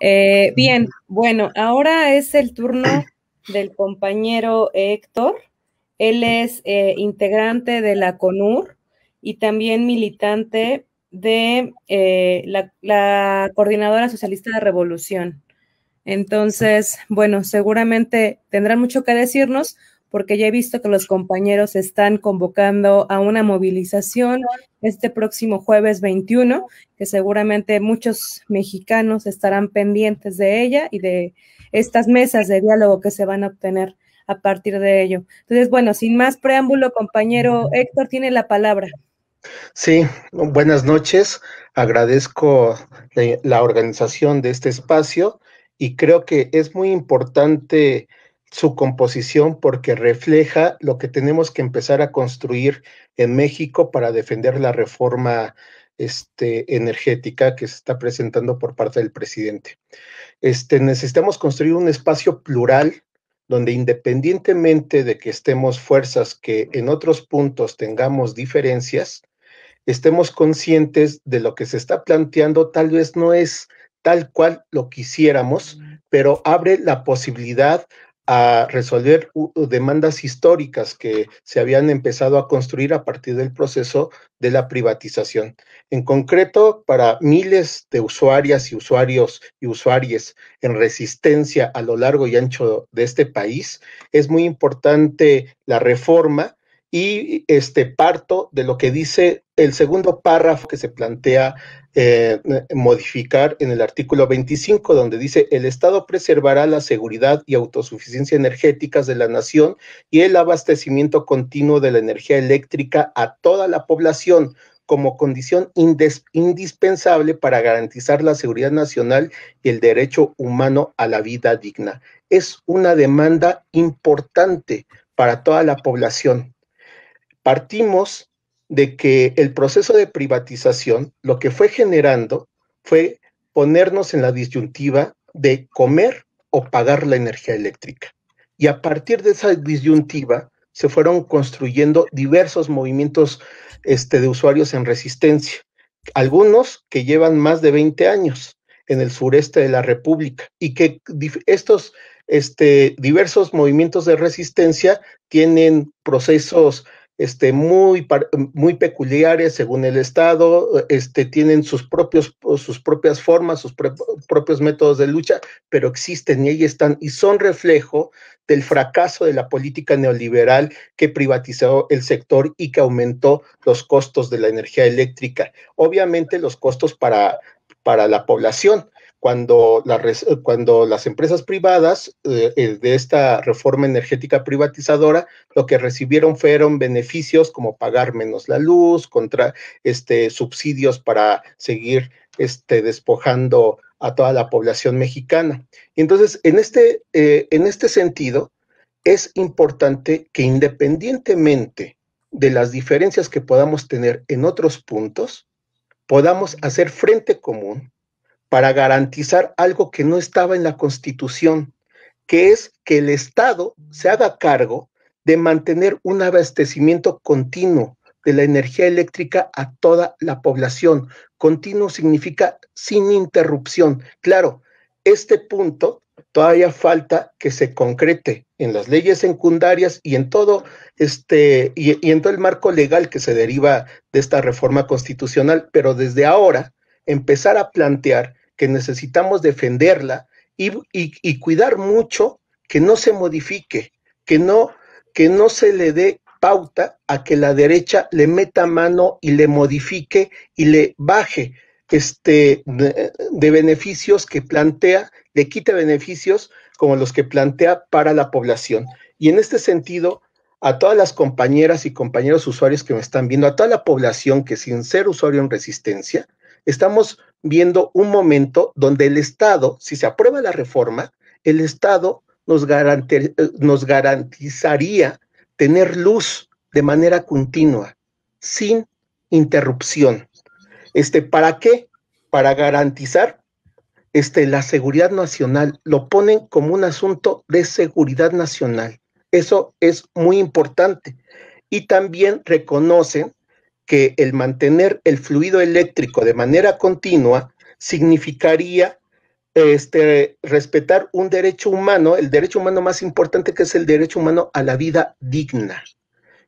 Eh, bien, bueno, ahora es el turno del compañero Héctor. Él es eh, integrante de la CONUR y también militante de eh, la, la, Coordinadora Socialista de Revolución. Entonces, bueno, seguramente tendrá mucho que decirnos porque ya he visto que los compañeros están convocando a una movilización este próximo jueves 21, que seguramente muchos mexicanos estarán pendientes de ella y de estas mesas de diálogo que se van a obtener a partir de ello. Entonces, bueno, sin más preámbulo, compañero Héctor tiene la palabra. Sí, buenas noches. Agradezco la organización de este espacio y creo que es muy importante su composición porque refleja lo que tenemos que empezar a construir en México para defender la reforma este, energética que se está presentando por parte del presidente. Este, necesitamos construir un espacio plural donde independientemente de que estemos fuerzas que en otros puntos tengamos diferencias, estemos conscientes de lo que se está planteando tal vez no es tal cual lo quisiéramos, pero abre la posibilidad a resolver demandas históricas que se habían empezado a construir a partir del proceso de la privatización. En concreto, para miles de usuarias y usuarios y usuarias en resistencia a lo largo y ancho de este país, es muy importante la reforma y este, parto de lo que dice el segundo párrafo que se plantea eh, modificar en el artículo 25, donde dice, el Estado preservará la seguridad y autosuficiencia energéticas de la nación y el abastecimiento continuo de la energía eléctrica a toda la población como condición indispensable para garantizar la seguridad nacional y el derecho humano a la vida digna. Es una demanda importante para toda la población partimos de que el proceso de privatización lo que fue generando fue ponernos en la disyuntiva de comer o pagar la energía eléctrica. Y a partir de esa disyuntiva se fueron construyendo diversos movimientos este, de usuarios en resistencia, algunos que llevan más de 20 años en el sureste de la República y que estos este, diversos movimientos de resistencia tienen procesos este, muy, muy peculiares según el Estado, este, tienen sus, propios, sus propias formas, sus propios métodos de lucha, pero existen y ahí están y son reflejo del fracaso de la política neoliberal que privatizó el sector y que aumentó los costos de la energía eléctrica. Obviamente los costos para, para la población, cuando, cuando las empresas privadas eh, eh, de esta reforma energética privatizadora lo que recibieron fueron beneficios como pagar menos la luz, contra, este, subsidios para seguir este, despojando a toda la población mexicana. Y entonces, en este, eh, en este sentido, es importante que independientemente de las diferencias que podamos tener en otros puntos, podamos hacer frente común para garantizar algo que no estaba en la Constitución, que es que el Estado se haga cargo de mantener un abastecimiento continuo de la energía eléctrica a toda la población. Continuo significa sin interrupción. Claro, este punto todavía falta que se concrete en las leyes secundarias y en todo este y, en todo el marco legal que se deriva de esta reforma constitucional, pero desde ahora empezar a plantear que necesitamos defenderla y, cuidar mucho que no se modifique, que no, que no se le dé pauta a que la derecha le meta mano y le modifique y le baje este, de, de, beneficios que plantea, le quite beneficios como los que plantea para la población. Y en este sentido, a todas las compañeras y compañeros usuarios que me están viendo, a toda la población que sin ser usuario en resistencia, estamos viendo un momento donde el Estado, si se aprueba la reforma, el Estado eh, nos, garantizaría tener luz de manera continua, sin interrupción. Este, ¿Para qué? Para garantizar este, la seguridad nacional. Lo ponen como un asunto de seguridad nacional. Eso es muy importante. Y también reconocen que el mantener el fluido eléctrico de manera continua significaría este, respetar un derecho humano, el derecho humano más importante que es el derecho humano a la vida digna.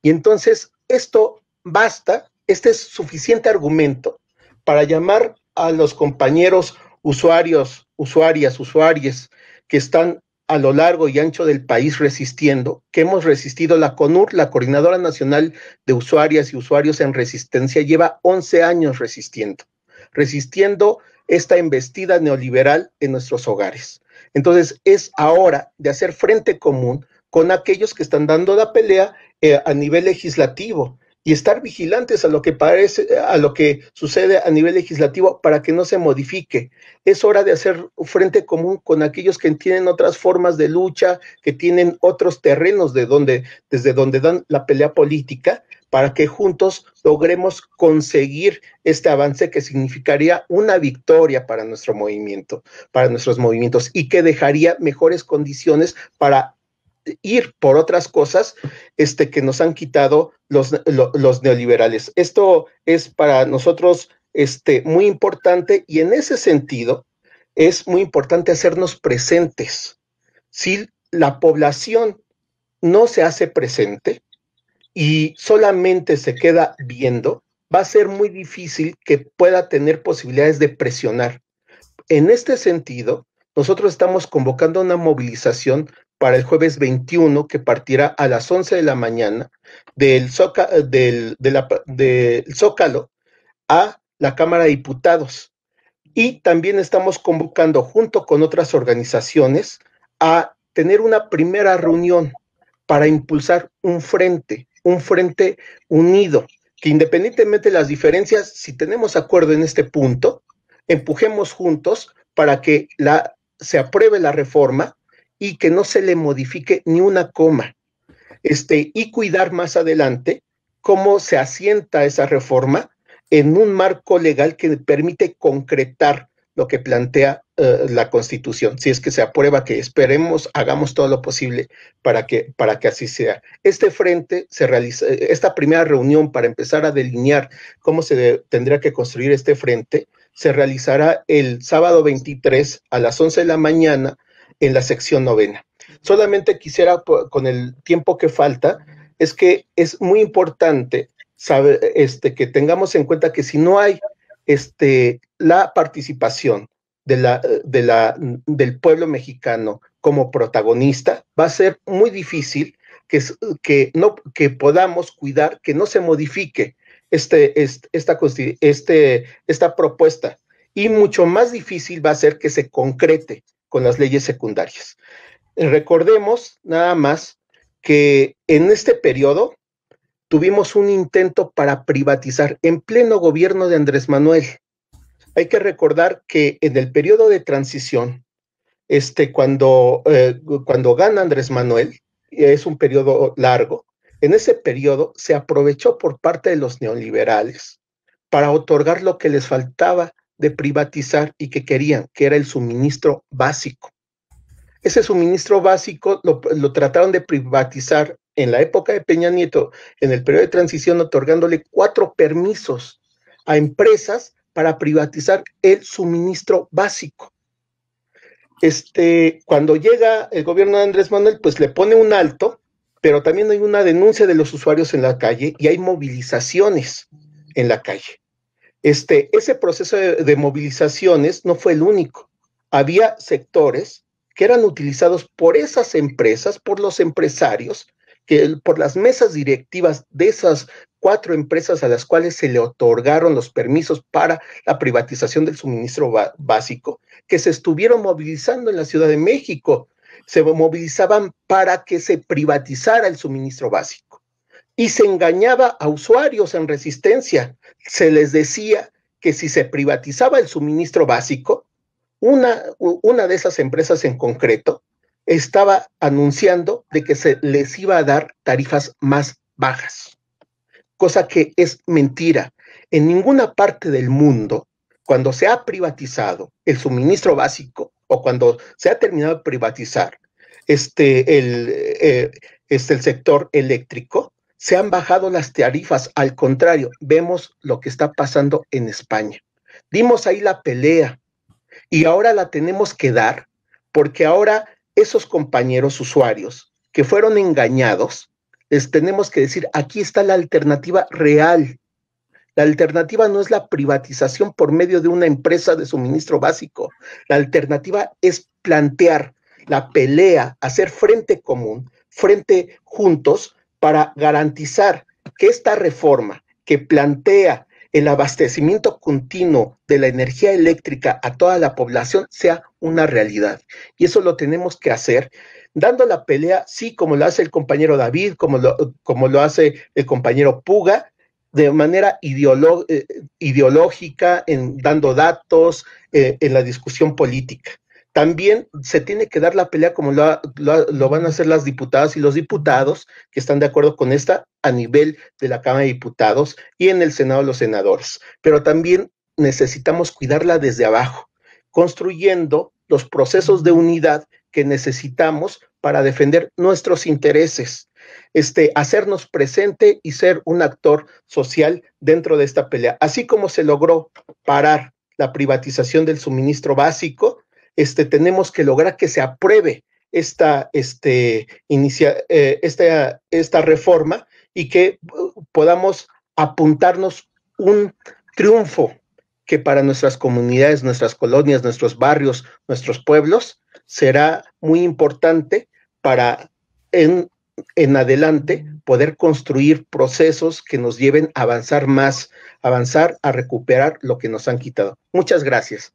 Y entonces esto basta, este es suficiente argumento para llamar a los compañeros usuarios, usuarias, usuarios que están a lo largo y ancho del país resistiendo, que hemos resistido la CONUR, la Coordinadora Nacional de Usuarias y Usuarios en Resistencia, lleva 11 años resistiendo, resistiendo esta embestida neoliberal en nuestros hogares. Entonces es ahora de hacer frente común con aquellos que están dando la pelea eh, a nivel legislativo, y estar vigilantes a lo que parece, a lo que sucede a nivel legislativo para que no se modifique. Es hora de hacer frente común con aquellos que tienen otras formas de lucha, que tienen otros terrenos de donde, desde donde dan la pelea política, para que juntos logremos conseguir este avance que significaría una victoria para nuestro movimiento, para nuestros movimientos y que dejaría mejores condiciones para ir por otras cosas este, que nos han quitado los, los neoliberales. Esto es para nosotros este, muy importante y en ese sentido es muy importante hacernos presentes. Si la población no se hace presente y solamente se queda viendo, va a ser muy difícil que pueda tener posibilidades de presionar. En este sentido, nosotros estamos convocando una movilización para el jueves 21 que partirá a las 11 de la mañana del, Zócalo a la Cámara de Diputados. Y también estamos convocando junto con otras organizaciones a tener una primera reunión para impulsar un frente, un frente unido, que independientemente de las diferencias, si tenemos acuerdo en este punto, empujemos juntos para que la, se apruebe la reforma y que no se le modifique ni una coma. Este, y cuidar más adelante cómo se asienta esa reforma en un marco legal que permite concretar lo que plantea eh, la Constitución, si es que se aprueba, que esperemos, hagamos todo lo posible para que, para que así sea. Este frente se realiza, eh, esta primera reunión para empezar a delinear cómo se tendría que construir este frente, se realizará el sábado 23 a las 11 de la mañana en la sección novena. Solamente quisiera, pues, con el tiempo que falta, es que es muy importante saber, este, que tengamos en cuenta que si no hay este, la participación de la, de la, del pueblo mexicano como protagonista, va a ser muy difícil que, que, no, que podamos cuidar que no se modifique este, esta, este, esta propuesta. Y mucho más difícil va a ser que se concrete con las leyes secundarias. Eh, recordemos nada más que en este periodo tuvimos un intento para privatizar en pleno gobierno de Andrés Manuel. Hay que recordar que en el periodo de transición, este, cuando, eh, cuando gana Andrés Manuel, es un periodo largo, en ese periodo se aprovechó por parte de los neoliberales para otorgar lo que les faltaba de privatizar y que querían, que era el suministro básico. Ese suministro básico lo, trataron de privatizar en la época de Peña Nieto, en el periodo de transición, otorgándole cuatro permisos a empresas para privatizar el suministro básico. Este, cuando llega el gobierno de Andrés Manuel, pues le pone un alto, pero también hay una denuncia de los usuarios en la calle y hay movilizaciones en la calle. Este, ese proceso de, movilizaciones no fue el único. Había sectores que eran utilizados por esas empresas, por los empresarios, que por las mesas directivas de esas cuatro empresas a las cuales se le otorgaron los permisos para la privatización del suministro básico, que se estuvieron movilizando en la Ciudad de México, se movilizaban para que se privatizara el suministro básico y se engañaba a usuarios en resistencia. Se les decía que si se privatizaba el suministro básico, una, una de esas empresas en concreto estaba anunciando de que se les iba a dar tarifas más bajas, cosa que es mentira. En ninguna parte del mundo, cuando se ha privatizado el suministro básico o cuando se ha terminado de privatizar este, el, eh, este, el sector eléctrico, se han bajado las tarifas, al contrario, vemos lo que está pasando en España. Dimos ahí la pelea y ahora la tenemos que dar porque ahora esos compañeros usuarios que fueron engañados, les tenemos que decir, aquí está la alternativa real. La alternativa no es la privatización por medio de una empresa de suministro básico. La alternativa es plantear la pelea, hacer frente común, frente juntos para garantizar que esta reforma que plantea el abastecimiento continuo de la energía eléctrica a toda la población sea una realidad. Y eso lo tenemos que hacer dando la pelea, sí, como lo hace el compañero David, como lo, como lo hace el compañero Puga, de manera eh, ideológica, en dando datos, eh, en la discusión política también se tiene que dar la pelea como lo, van a hacer las diputadas y los diputados que están de acuerdo con esta a nivel de la Cámara de Diputados y en el Senado los senadores. Pero también necesitamos cuidarla desde abajo, construyendo los procesos de unidad que necesitamos para defender nuestros intereses, este, hacernos presente y ser un actor social dentro de esta pelea. Así como se logró parar la privatización del suministro básico, este, tenemos que lograr que se apruebe esta, este, inicia, eh, esta, esta reforma y que uh, podamos apuntarnos un triunfo que para nuestras comunidades, nuestras colonias, nuestros barrios, nuestros pueblos, será muy importante para en adelante poder construir procesos que nos lleven a avanzar más, avanzar a recuperar lo que nos han quitado. Muchas gracias.